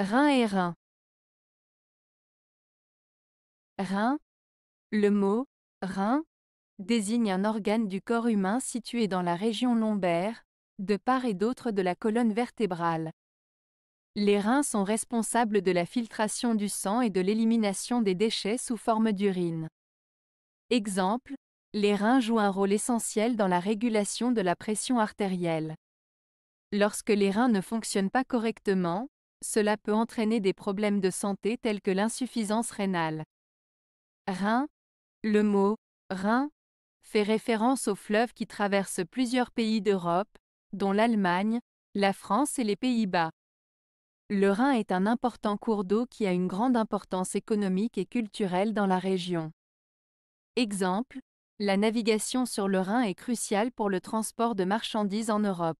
Rein et rein. Rein. Le mot rein désigne un organe du corps humain situé dans la région lombaire, de part et d'autre de la colonne vertébrale. Les reins sont responsables de la filtration du sang et de l'élimination des déchets sous forme d'urine. Exemple, les reins jouent un rôle essentiel dans la régulation de la pression artérielle. Lorsque les reins ne fonctionnent pas correctement, cela peut entraîner des problèmes de santé tels que l'insuffisance rénale. Rhin. Le mot Rhin fait référence au fleuve qui traverse plusieurs pays d'Europe, dont l'Allemagne, la France et les Pays-Bas. Le Rhin est un important cours d'eau qui a une grande importance économique et culturelle dans la région. Exemple, la navigation sur le Rhin est cruciale pour le transport de marchandises en Europe.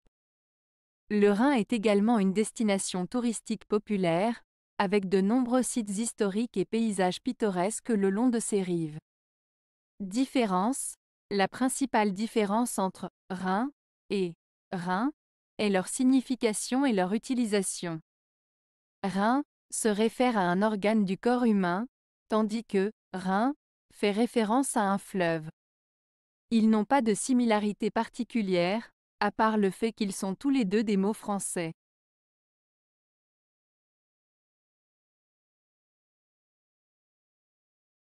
Le Rhin est également une destination touristique populaire, avec de nombreux sites historiques et paysages pittoresques le long de ses rives. Différence La principale différence entre Rhin et Rhin est leur signification et leur utilisation. Rhin se réfère à un organe du corps humain, tandis que Rhin fait référence à un fleuve. Ils n'ont pas de similarité particulière, à part le fait qu'ils sont tous les deux des mots français.